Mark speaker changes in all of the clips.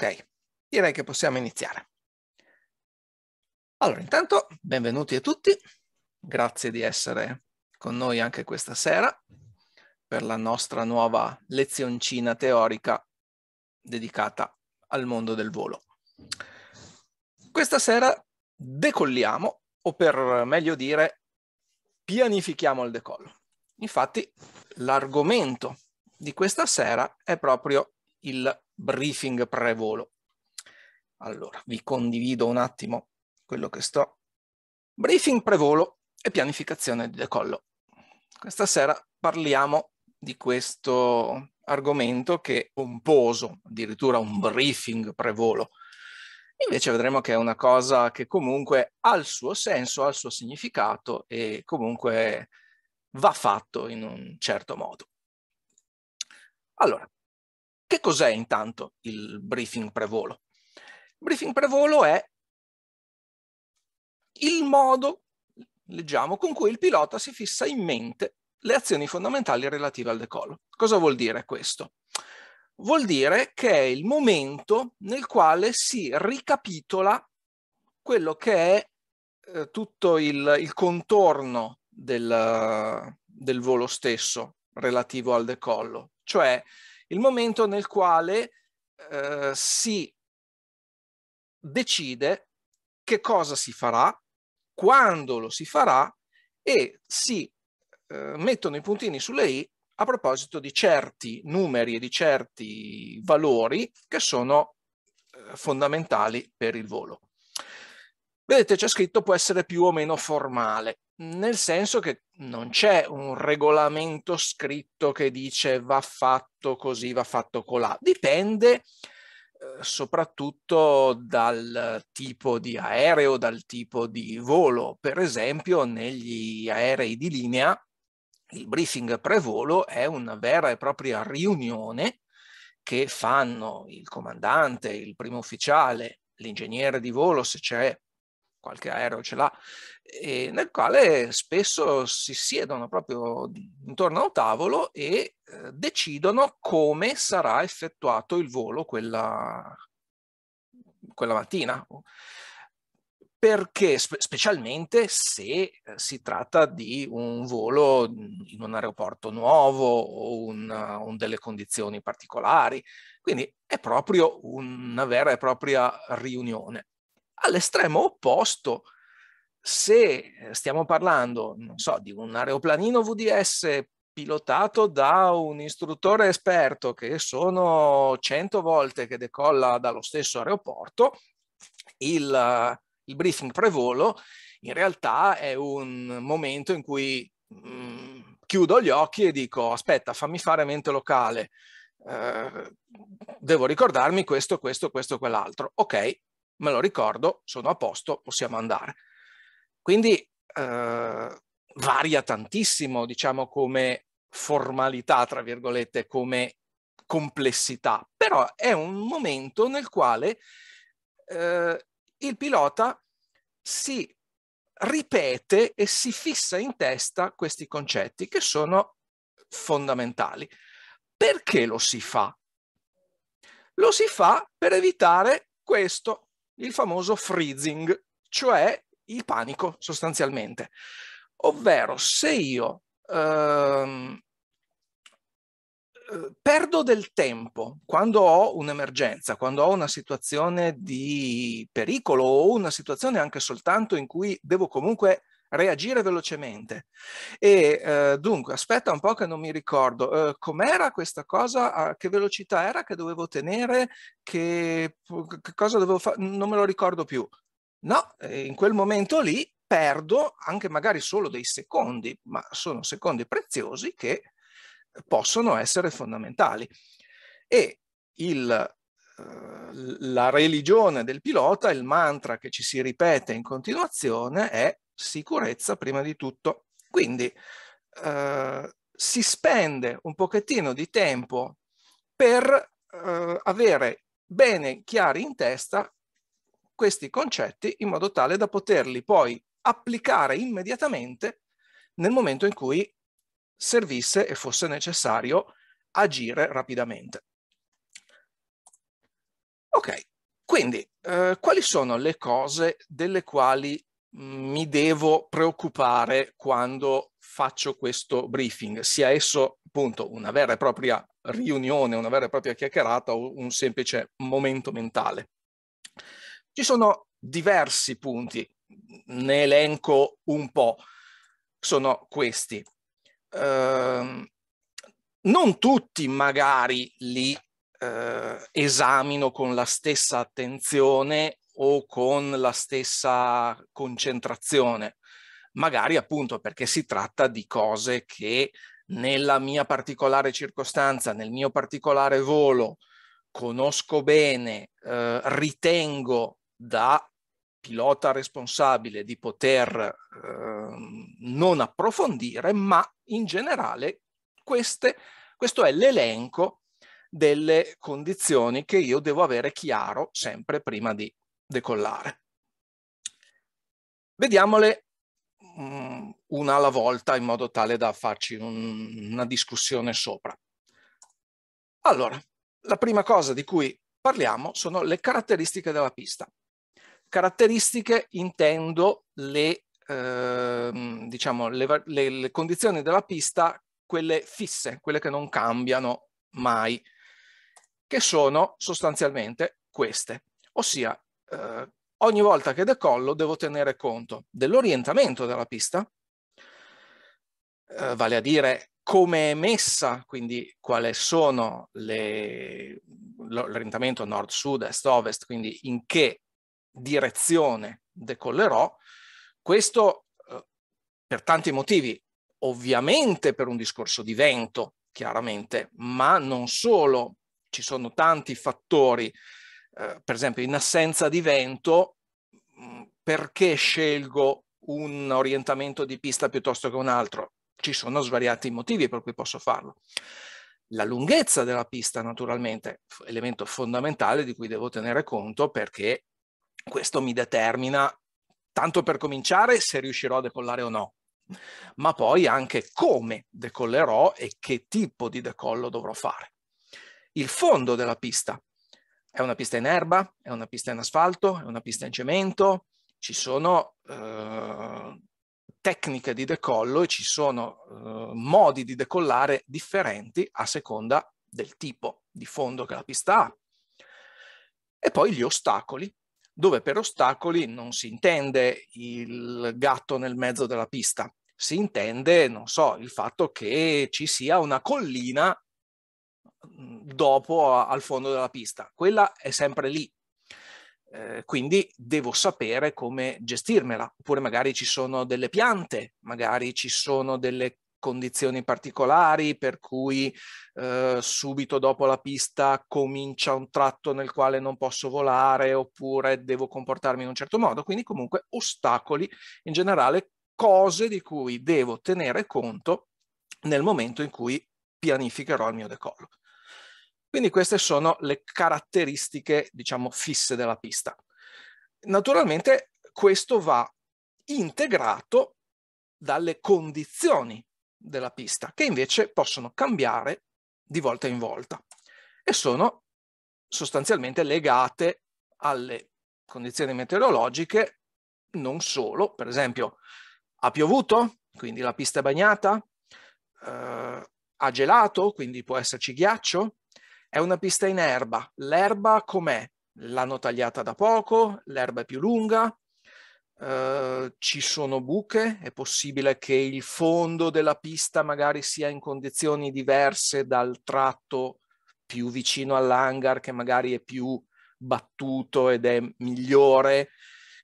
Speaker 1: Ok, direi che possiamo iniziare. Allora, intanto, benvenuti a tutti. Grazie di essere con noi anche questa sera per la nostra nuova lezioncina teorica dedicata al mondo del volo. Questa sera decolliamo, o per meglio dire, pianifichiamo il decollo. Infatti, l'argomento di questa sera è proprio il briefing pre-volo. Allora, vi condivido un attimo quello che sto. Briefing pre-volo e pianificazione di decollo. Questa sera parliamo di questo argomento che è pomposo, addirittura un briefing pre-volo. Invece vedremo che è una cosa che comunque ha il suo senso, ha il suo significato e comunque va fatto in un certo modo. Allora, che cos'è intanto il briefing prevolo? Il briefing prevolo è il modo, leggiamo, con cui il pilota si fissa in mente le azioni fondamentali relative al decollo. Cosa vuol dire questo? Vuol dire che è il momento nel quale si ricapitola quello che è eh, tutto il, il contorno del, del, volo stesso relativo al decollo, cioè il momento nel quale eh, si decide che cosa si farà, quando lo si farà e si eh, mettono i puntini sulle i a proposito di certi numeri e di certi valori che sono eh, fondamentali per il volo. Vedete, c'è scritto può essere più o meno formale, nel senso che non c'è un regolamento scritto che dice va fatto così, va fatto colà. Dipende eh, soprattutto dal tipo di aereo, dal tipo di volo. Per esempio, negli aerei di linea, il briefing pre-volo è una vera e propria riunione che fanno il comandante, il primo ufficiale, l'ingegnere di volo, se c'è qualche aereo ce l'ha, e nel quale spesso si siedono proprio intorno a un tavolo e eh, decidono come sarà effettuato il volo quella, quella mattina. Perché specialmente se si tratta di un volo in un aeroporto nuovo o un, un delle condizioni particolari, quindi è proprio una vera e propria riunione. All'estremo opposto, se eh, stiamo parlando, non so, di un aeroplanino VDS pilotato da un istruttore esperto che sono 100 volte che decolla dallo stesso aeroporto, il, il briefing prevolo in realtà è un momento in cui mh, mm, chiudo gli occhi e dico aspetta fammi fare mente locale, eh, devo ricordarmi questo, questo, questo, quell'altro. Ok, me lo ricordo, sono a posto, possiamo andare. Quindi eh, varia tantissimo, diciamo, come formalità, tra virgolette, come complessità, però è un momento nel quale eh, il pilota si ripete e si fissa in testa questi concetti che sono fondamentali. Perché lo si fa? Lo si fa per evitare questo, il famoso freezing, cioè il panico sostanzialmente. Ovvero se io ehm, eh, perdo del tempo quando ho un'emergenza, quando ho una situazione di pericolo o una situazione anche soltanto in cui devo comunque reagire velocemente. E eh, dunque, aspetta un po' che non mi ricordo, eh, com'era questa cosa, a che velocità era che dovevo tenere, che, che cosa dovevo fare, non me lo ricordo più. No, eh, in quel momento lì perdo anche magari solo dei secondi, ma sono secondi preziosi che possono essere fondamentali. E il, eh, la religione del pilota, il mantra che ci si ripete in continuazione è sicurezza prima di tutto. Quindi eh, si spende un pochettino di tempo per eh, avere bene chiari in testa questi concetti in modo tale da poterli poi applicare immediatamente nel momento in cui servisse e fosse necessario agire rapidamente. Ok, quindi eh, quali sono le cose delle quali mm, mi devo preoccupare quando faccio questo briefing, sia esso appunto una vera e propria riunione, una vera e propria chiacchierata o un semplice momento mentale? Ci sono diversi punti, ne elenco un po', sono questi. Eh, non tutti magari li eh, esamino con la stessa attenzione o con la stessa concentrazione, magari appunto perché si tratta di cose che nella mia particolare circostanza, nel mio particolare volo, conosco bene, eh, ritengo da pilota responsabile di poter eh, non approfondire, ma in generale queste, questo è l'elenco delle condizioni che io devo avere chiaro sempre prima di decollare. Vediamole mh, mm, una alla volta in modo tale da farci un, una discussione sopra. Allora, la prima cosa di cui parliamo sono le caratteristiche della pista. Caratteristiche intendo le, eh, diciamo, le, le, le condizioni della pista, quelle fisse, quelle che non cambiano mai, che sono sostanzialmente queste, ossia eh, ogni volta che decollo devo tenere conto dell'orientamento della pista, eh, vale a dire come è messa, quindi quali sono l'orientamento nord-sud, est-ovest, quindi in che direzione decollerò, questo eh, per tanti motivi, ovviamente per un discorso di vento, chiaramente, ma non solo, ci sono tanti fattori, eh, per esempio in assenza di vento, mm, perché scelgo un orientamento di pista piuttosto che un altro? Ci sono svariati motivi per cui posso farlo. La lunghezza della pista, naturalmente, elemento fondamentale di cui devo tenere conto perché questo mi determina, tanto per cominciare, se riuscirò a decollare o no, ma poi anche come decollerò e che tipo di decollo dovrò fare. Il fondo della pista. È una pista in erba? È una pista in asfalto? È una pista in cemento? Ci sono eh, tecniche di decollo e ci sono eh, modi di decollare differenti a seconda del tipo di fondo che la pista ha. E poi gli ostacoli dove per ostacoli non si intende il gatto nel mezzo della pista, si intende, non so, il fatto che ci sia una collina dopo al fondo della pista. Quella è sempre lì. Eh, quindi devo sapere come gestirmela, oppure magari ci sono delle piante, magari ci sono delle condizioni particolari, per cui eh, subito dopo la pista comincia un tratto nel quale non posso volare oppure devo comportarmi in un certo modo, quindi comunque ostacoli in generale, cose di cui devo tenere conto nel momento in cui pianificherò il mio decollo. Quindi queste sono le caratteristiche, diciamo, fisse della pista. Naturalmente questo va integrato dalle condizioni della pista, che invece possono cambiare di volta in volta e sono sostanzialmente legate alle condizioni meteorologiche, non solo, per esempio ha piovuto, quindi la pista è bagnata, eh, ha gelato, quindi può esserci ghiaccio, è una pista in erba, l'erba com'è? L'hanno tagliata da poco, l'erba è più lunga, Ehm, ci sono buche, è possibile che il fondo della pista magari sia in condizioni diverse dal tratto più vicino all'hangar che magari è più battuto ed è migliore.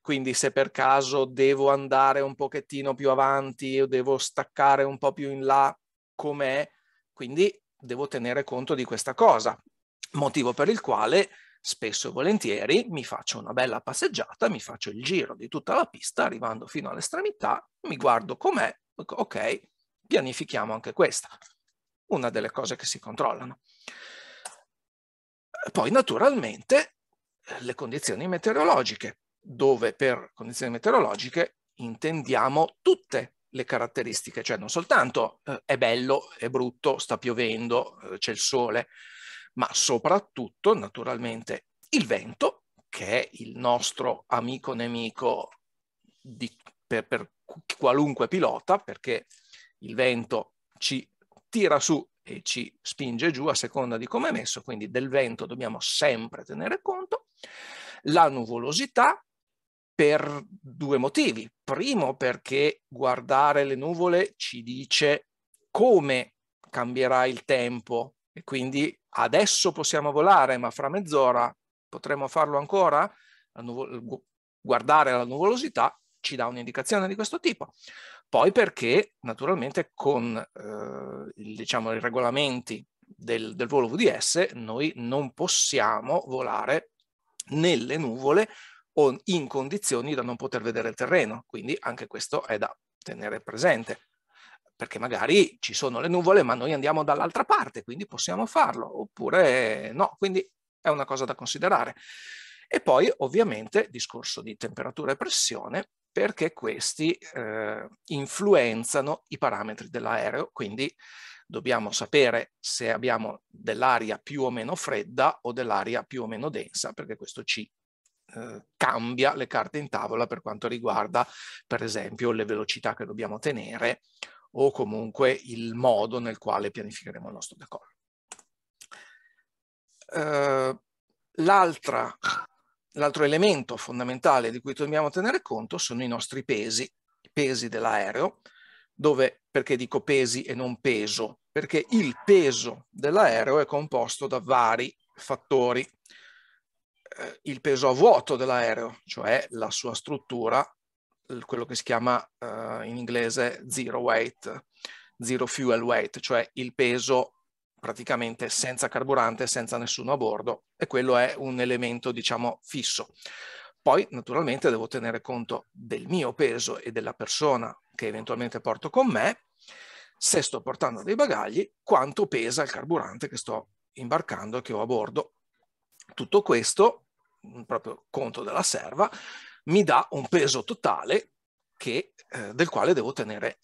Speaker 1: Quindi se per caso devo andare un pochettino più avanti o devo staccare un po' più in là com'è, quindi devo tenere conto di questa cosa, motivo per il quale Spesso e volentieri mi faccio una bella passeggiata, mi faccio il giro di tutta la pista, arrivando fino all'estremità, mi guardo com'è, ok, pianifichiamo anche questa. Una delle cose che si controllano. Poi naturalmente le condizioni meteorologiche, dove per condizioni meteorologiche intendiamo tutte le caratteristiche, cioè non soltanto eh, è bello, è brutto, sta piovendo, eh, c'è il sole, ma soprattutto naturalmente il vento, che è il nostro amico nemico di, per, per qualunque pilota, perché il vento ci tira su e ci spinge giù a seconda di come è messo, quindi del vento dobbiamo sempre tenere conto. La nuvolosità per due motivi. Primo perché guardare le nuvole ci dice come cambierà il tempo e quindi adesso possiamo volare, ma fra mezz'ora potremo farlo ancora, la guardare la nuvolosità ci dà un'indicazione di questo tipo. Poi perché naturalmente con eh, diciamo, i regolamenti del, del volo VDS noi non possiamo volare nelle nuvole o in condizioni da non poter vedere il terreno, quindi anche questo è da tenere presente perché magari ci sono le nuvole ma noi andiamo dall'altra parte, quindi possiamo farlo, oppure no, quindi è una cosa da considerare. E poi ovviamente discorso di temperatura e pressione, perché questi eh, influenzano i parametri dell'aereo, quindi dobbiamo sapere se abbiamo dell'aria più o meno fredda o dell'aria più o meno densa, perché questo ci eh, cambia le carte in tavola per quanto riguarda, per esempio, le velocità che dobbiamo tenere o comunque il modo nel quale pianificheremo il nostro decollo. Uh, eh, l'altro elemento fondamentale di cui dobbiamo tenere conto sono i nostri pesi, i pesi dell'aereo, dove perché dico pesi e non peso? Perché il peso dell'aereo è composto da vari fattori. Uh, il peso a vuoto dell'aereo, cioè la sua struttura quello che si chiama uh, in inglese zero weight, zero fuel weight, cioè il peso praticamente senza carburante, senza nessuno a bordo e quello è un elemento diciamo fisso. Poi naturalmente devo tenere conto del mio peso e della persona che eventualmente porto con me, se sto portando dei bagagli, quanto pesa il carburante che sto imbarcando e che ho a bordo. Tutto questo, proprio conto della serva, mi dà un peso totale che, eh, del quale devo tenere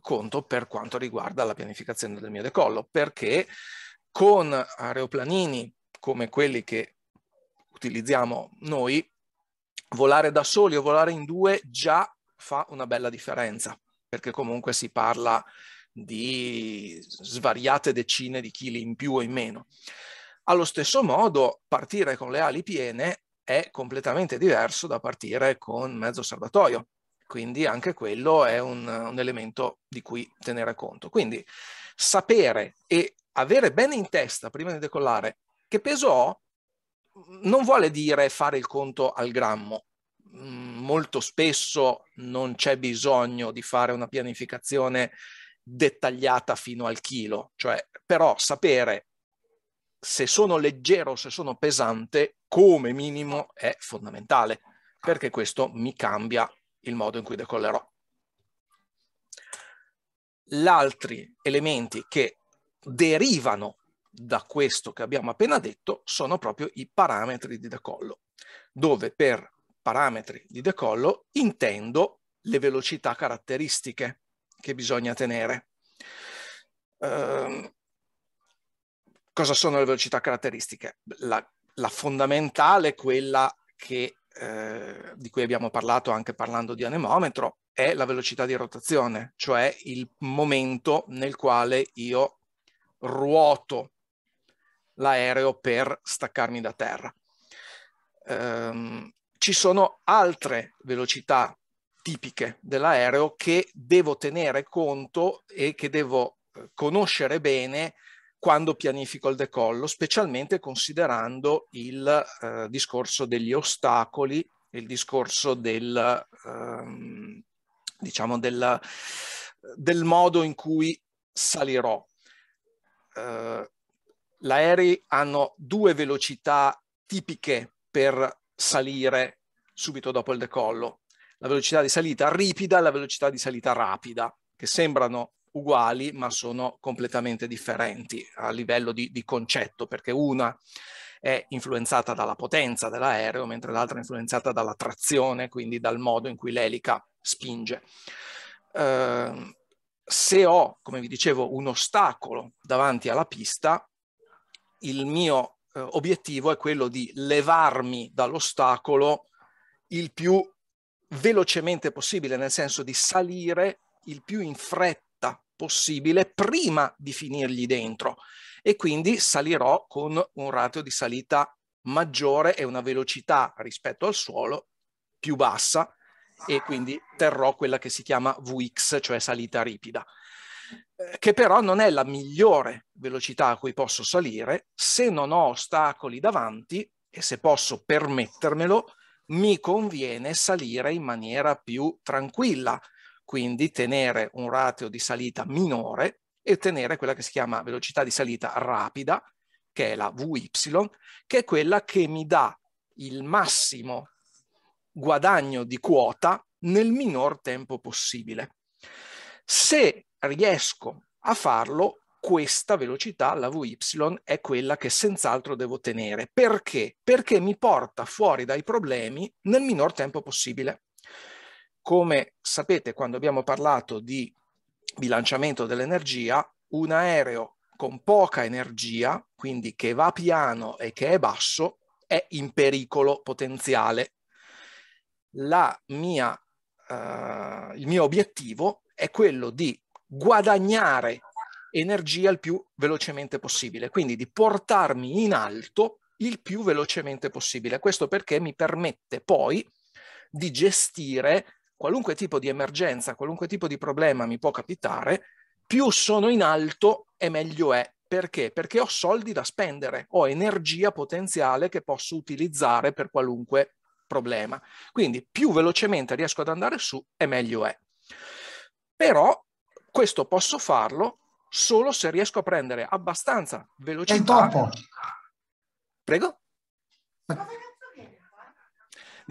Speaker 1: conto per quanto riguarda la pianificazione del mio decollo, perché con aeroplanini come quelli che utilizziamo noi, volare da soli o volare in due già fa una bella differenza, perché comunque si parla di svariate decine di chili in più o in meno. Allo stesso modo, partire con le ali piene è completamente diverso da partire con mezzo serbatoio. Quindi anche quello è un, un elemento di cui tenere conto. Quindi sapere e avere bene in testa prima di decollare che peso ho mm, non vuole dire fare il conto al grammo. Mm, molto spesso non c'è bisogno di fare una pianificazione dettagliata fino al chilo, cioè però sapere se sono leggero, se sono pesante, come minimo è fondamentale, perché questo mi cambia il modo in cui decollerò. L'altri elementi che derivano da questo che abbiamo appena detto sono proprio i parametri di decollo, dove per parametri di decollo intendo le velocità caratteristiche che bisogna tenere. Uh, Cosa sono le velocità caratteristiche? La, la fondamentale quella che, eh, di cui abbiamo parlato anche parlando di anemometro, è la velocità di rotazione, cioè il momento nel quale io ruoto l'aereo per staccarmi da terra. Um, ci sono altre velocità tipiche dell'aereo che devo tenere conto e che devo eh, conoscere bene quando pianifico il decollo, specialmente considerando il eh, discorso degli ostacoli, il discorso del, ehm, diciamo del, del, modo in cui salirò. Eh, gli aerei hanno due velocità tipiche per salire subito dopo il decollo. La velocità di salita ripida e la velocità di salita rapida, che sembrano uguali ma sono completamente differenti a livello di, di concetto perché una è influenzata dalla potenza dell'aereo mentre l'altra è influenzata dalla trazione quindi dal modo in cui l'elica spinge. Eh, se ho, come vi dicevo, un ostacolo davanti alla pista, il mio eh, obiettivo è quello di levarmi dall'ostacolo il più velocemente possibile, nel senso di salire il più in fretta possibile prima di finirgli dentro e quindi salirò con un ratio di salita maggiore e una velocità rispetto al suolo più bassa e quindi terrò quella che si chiama VX, cioè salita ripida, eh, che però non è la migliore velocità a cui posso salire se non ho ostacoli davanti e se posso permettermelo, mi conviene salire in maniera più tranquilla, quindi tenere un ratio di salita minore e ottenere quella che si chiama velocità di salita rapida, che è la VY, che è quella che mi dà il massimo guadagno di quota nel minor tempo possibile. Se riesco a farlo, questa velocità, la VY, è quella che senz'altro devo tenere. Perché? Perché mi porta fuori dai problemi nel minor tempo possibile. Come sapete, quando abbiamo parlato di bilanciamento dell'energia, un aereo con poca energia, quindi che va piano e che è basso, è in pericolo potenziale. Mia, eh, il mio obiettivo è quello di guadagnare energia il più velocemente possibile, quindi di portarmi in alto il più velocemente possibile. Questo perché mi permette poi di gestire qualunque tipo di emergenza, qualunque tipo di problema mi può capitare, più sono in alto e meglio è. Perché? Perché ho soldi da spendere, ho energia potenziale che posso utilizzare per qualunque problema. Quindi più velocemente riesco ad andare su e meglio è. Però questo posso farlo solo se riesco a prendere abbastanza velocità. È Prego?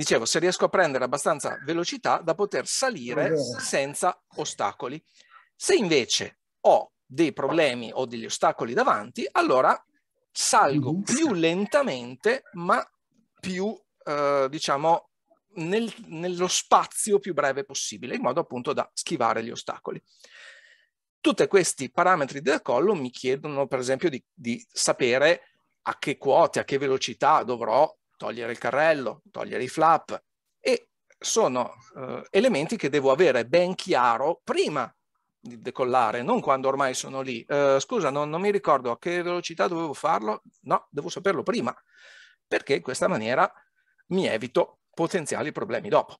Speaker 1: dicevo, se riesco a prendere abbastanza velocità da poter salire senza ostacoli. Se invece ho dei problemi o degli ostacoli davanti, allora salgo più lentamente, ma più, eh, diciamo, nel, nello spazio più breve possibile, in modo appunto da schivare gli ostacoli. Tutti questi parametri del collo mi chiedono, per esempio, di, di sapere a che quote, a che velocità dovrò togliere il carrello, togliere i flap e sono eh, elementi che devo avere ben chiaro prima di decollare, non quando ormai sono lì. Eh, scusa, non, non, mi ricordo a che velocità dovevo farlo, no, devo saperlo prima, perché in questa maniera mi evito potenziali problemi dopo.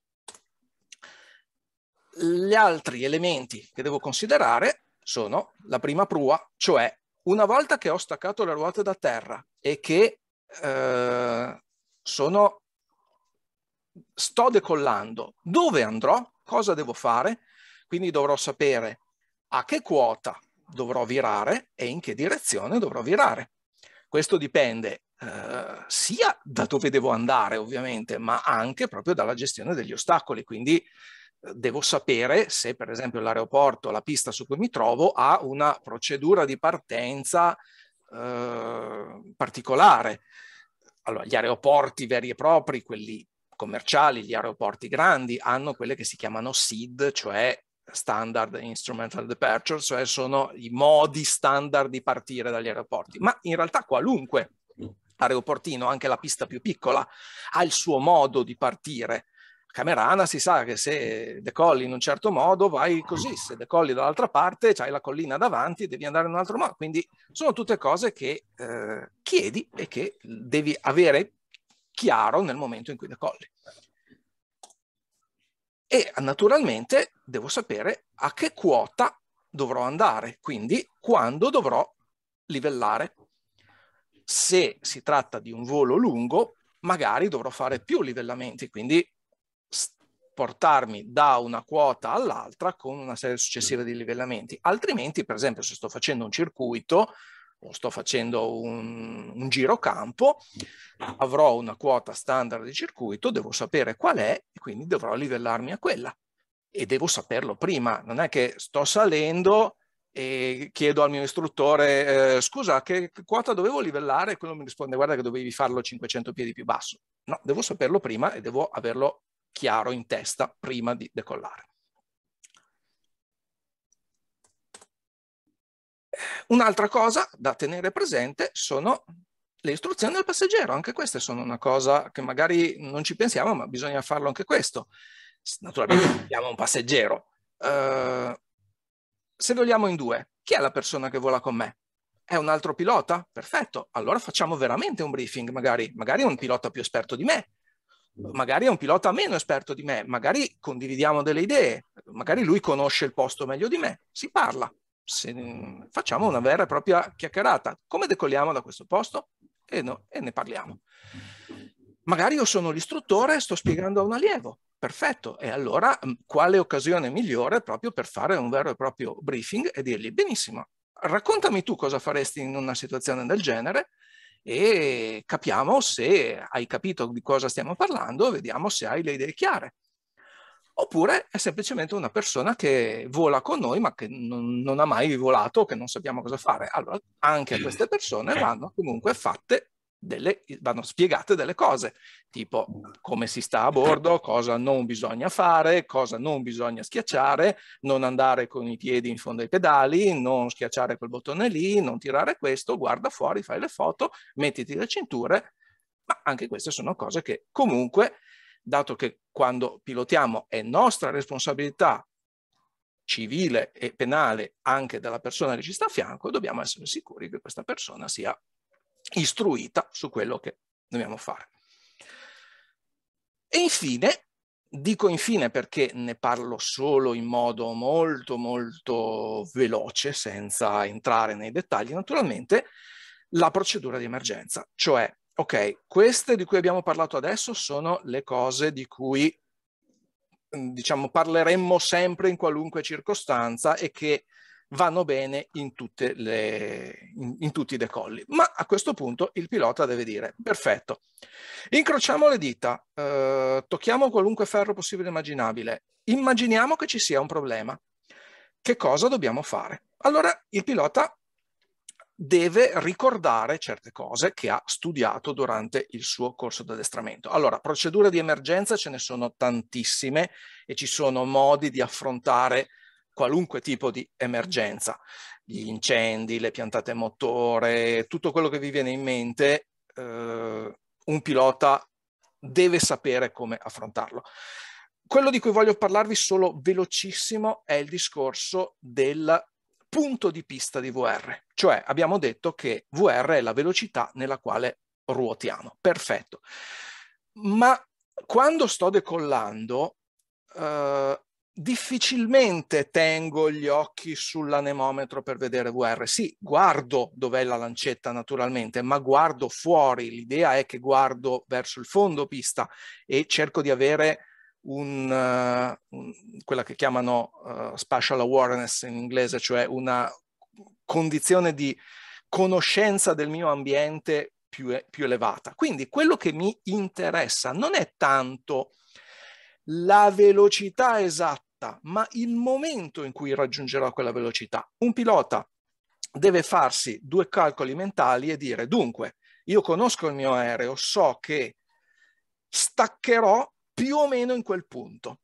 Speaker 1: Gli altri elementi che devo considerare sono la prima prua, cioè una volta che ho staccato le ruote da terra e che eh, sono, sto decollando, dove andrò, cosa devo fare, quindi dovrò sapere a che quota dovrò virare e in che direzione dovrò virare. Questo dipende eh, sia da dove devo andare ovviamente, ma anche proprio dalla gestione degli ostacoli, quindi eh, devo sapere se per esempio l'aeroporto, la pista su cui mi trovo ha una procedura di partenza eh, particolare allora, gli aeroporti veri e propri, quelli commerciali, gli aeroporti grandi, hanno quelle che si chiamano SID, cioè standard instrumental departure, cioè sono i modi standard di partire dagli aeroporti. Ma in realtà qualunque aeroportino, anche la pista più piccola, ha il suo modo di partire Camerana si sa che se decolli in un certo modo vai così, se decolli dall'altra parte hai la collina davanti devi andare in un altro modo. Quindi sono tutte cose che eh, chiedi e che devi avere chiaro nel momento in cui decolli. E naturalmente devo sapere a che quota dovrò andare, quindi quando dovrò livellare. Se si tratta di un volo lungo, magari dovrò fare più livellamenti, quindi portarmi da una quota all'altra con una serie successiva di livellamenti. Altrimenti, per esempio, se sto facendo un circuito o sto facendo un, un giro campo, avrò una quota standard di circuito, devo sapere qual è e quindi dovrò livellarmi a quella. E devo saperlo prima, non è che sto salendo e chiedo al mio istruttore eh, scusa che quota dovevo livellare e quello mi risponde guarda che dovevi farlo 500 piedi più basso no devo saperlo prima e devo averlo chiaro in testa prima di decollare. Un'altra cosa da tenere presente sono le istruzioni al passeggero, anche queste sono una cosa che magari non ci pensiamo, ma bisogna farlo anche questo. Naturalmente abbiamo un passeggero. Uh, se vogliamo in due, chi è la persona che vola con me? È un altro pilota? Perfetto, allora facciamo veramente un briefing, magari, magari un pilota più esperto di me, magari è un pilota meno esperto di me, magari condividiamo delle idee, magari lui conosce il posto meglio di me, si parla, se, facciamo una vera e propria chiacchierata, come decolliamo da questo posto e, no, e ne parliamo. Magari io sono l'istruttore e sto spiegando a un allievo, perfetto, e allora mm, quale occasione migliore proprio per fare un vero e proprio briefing e dirgli benissimo, raccontami tu cosa faresti in una situazione del genere, e capiamo se hai capito di cosa stiamo parlando, vediamo se hai le idee chiare. Oppure è semplicemente una persona che vola con noi ma che non, non ha mai volato, che non sappiamo cosa fare. Allora anche queste persone eh. vanno comunque fatte delle, vanno spiegate delle cose, tipo come si sta a bordo, cosa non bisogna fare, cosa non bisogna schiacciare, non andare con i piedi in fondo ai pedali, non schiacciare quel bottone lì, non tirare questo, guarda fuori, fai le foto, mettiti le cinture, ma anche queste sono cose che comunque, dato che quando pilotiamo è nostra responsabilità civile e penale anche della persona che ci sta a fianco, dobbiamo essere sicuri che questa persona sia istruita su quello che dobbiamo fare. E infine, dico infine perché ne parlo solo in modo molto molto veloce, senza entrare nei dettagli naturalmente, la procedura di emergenza, cioè ok, queste di cui abbiamo parlato adesso sono le cose di cui mm, diciamo parleremmo sempre in qualunque circostanza e che vanno bene in, tutte le, in, in tutti i decolli. Ma a questo punto il pilota deve dire, perfetto, incrociamo le dita, eh, tocchiamo qualunque ferro possibile e immaginabile, immaginiamo che ci sia un problema. Che cosa dobbiamo fare? Allora il pilota deve ricordare certe cose che ha studiato durante il suo corso d'addestramento. Allora, procedure di emergenza ce ne sono tantissime e ci sono modi di affrontare qualunque tipo di emergenza, gli incendi, le piantate motore, tutto quello che vi viene in mente, eh, un pilota deve sapere come affrontarlo. Quello di cui voglio parlarvi solo velocissimo è il discorso del punto di pista di VR, cioè abbiamo detto che VR è la velocità nella quale ruotiamo, perfetto. Ma quando sto decollando, eh, difficilmente tengo gli occhi sull'anemometro per vedere guerre. Sì, guardo dov'è la lancetta naturalmente, ma guardo fuori. L'idea è che guardo verso il fondo pista e cerco di avere un, uh, un quella che chiamano uh, spatial awareness in inglese, cioè una condizione di conoscenza del mio ambiente più, più elevata. Quindi quello che mi interessa non è tanto la velocità esatta, ma il momento in cui raggiungerò quella velocità. Un pilota deve farsi due calcoli mentali e dire, dunque, io conosco il mio aereo, so che staccherò più o meno in quel punto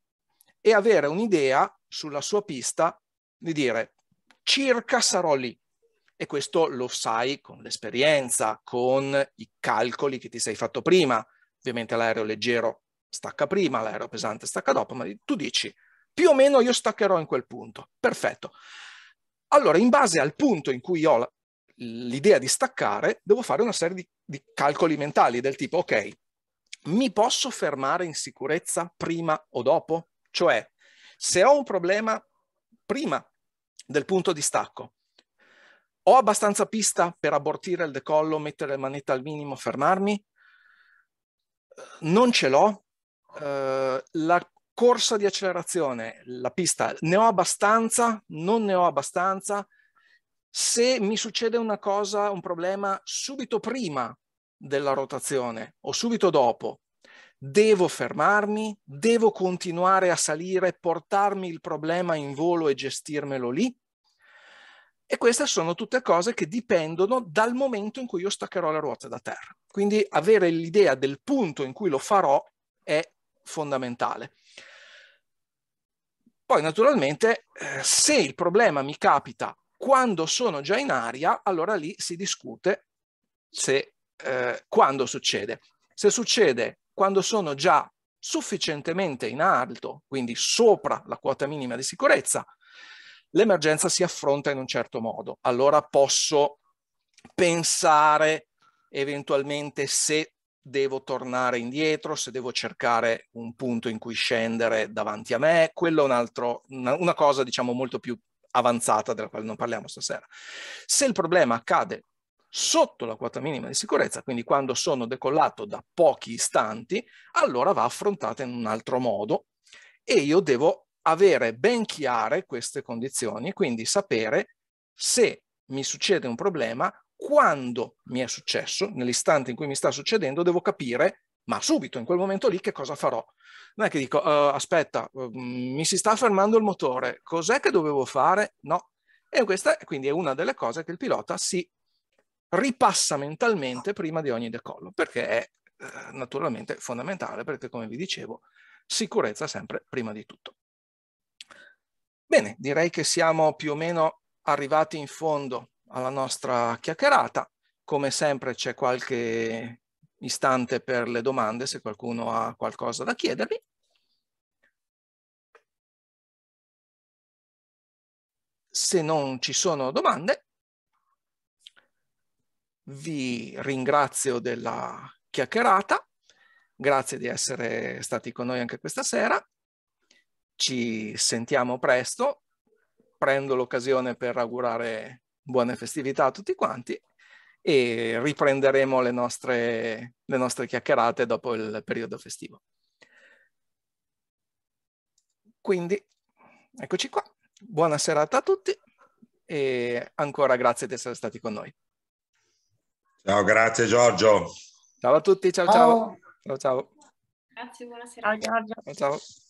Speaker 1: e avere un'idea sulla sua pista di dire circa sarò lì. E questo lo sai con l'esperienza, con i calcoli che ti sei fatto prima. Ovviamente l'aereo leggero stacca prima, l'aereo pesante stacca dopo, ma tu dici più o meno io staccherò in quel punto, perfetto. Allora, in base al punto in cui ho l'idea di staccare, devo fare una serie di, di calcoli mentali del tipo, ok, mi posso fermare in sicurezza prima o dopo? Cioè, se ho un problema prima del punto di stacco, ho abbastanza pista per abortire il decollo, mettere le manette al minimo, fermarmi? Non ce l'ho? Eh, la corsa di accelerazione, la pista, ne ho abbastanza, non ne ho abbastanza. Se mi succede una cosa, un problema subito prima della rotazione o subito dopo, devo fermarmi, devo continuare a salire, portarmi il problema in volo e gestirmelo lì. E queste sono tutte cose che dipendono dal momento in cui io staccherò la ruota da terra. Quindi avere l'idea del punto in cui lo farò è fondamentale. Poi naturalmente eh, se il problema mi capita quando sono già in aria, allora lì si discute se, eh, quando succede. Se succede quando sono già sufficientemente in alto, quindi sopra la quota minima di sicurezza, l'emergenza si affronta in un certo modo. Allora posso pensare eventualmente se devo tornare indietro, se devo cercare un punto in cui scendere davanti a me, quello è un altro, una, una cosa diciamo molto più avanzata della quale non parliamo stasera. Se il problema accade sotto la quota minima di sicurezza, quindi quando sono decollato da pochi istanti, allora va affrontata in un altro modo e io devo avere ben chiare queste condizioni, quindi sapere se mi succede un problema quando mi è successo, nell'istante in cui mi sta succedendo, devo capire, ma subito in quel momento lì, che cosa farò. Non è che dico, uh, aspetta, uh, mi si sta fermando il motore, cos'è che dovevo fare? No. E questa quindi è una delle cose che il pilota si ripassa mentalmente prima di ogni decollo, perché è uh, naturalmente fondamentale, perché come vi dicevo, sicurezza sempre prima di tutto. Bene, direi che siamo più o meno arrivati in fondo alla nostra chiacchierata. Come sempre c'è qualche istante per le domande se qualcuno ha qualcosa da chiedervi. Se non ci sono domande, vi ringrazio della chiacchierata, grazie di essere stati con noi anche questa sera, ci sentiamo presto, prendo l'occasione per augurare buone festività a tutti quanti e riprenderemo le nostre, le nostre chiacchierate dopo il periodo festivo. Quindi, eccoci qua. Buona serata a tutti e ancora grazie di essere stati con noi. Ciao, grazie Giorgio. Ciao a tutti, ciao ciao. Ciao ciao. ciao. Grazie, buonasera. Ciao Giorgio. Ciao, ciao.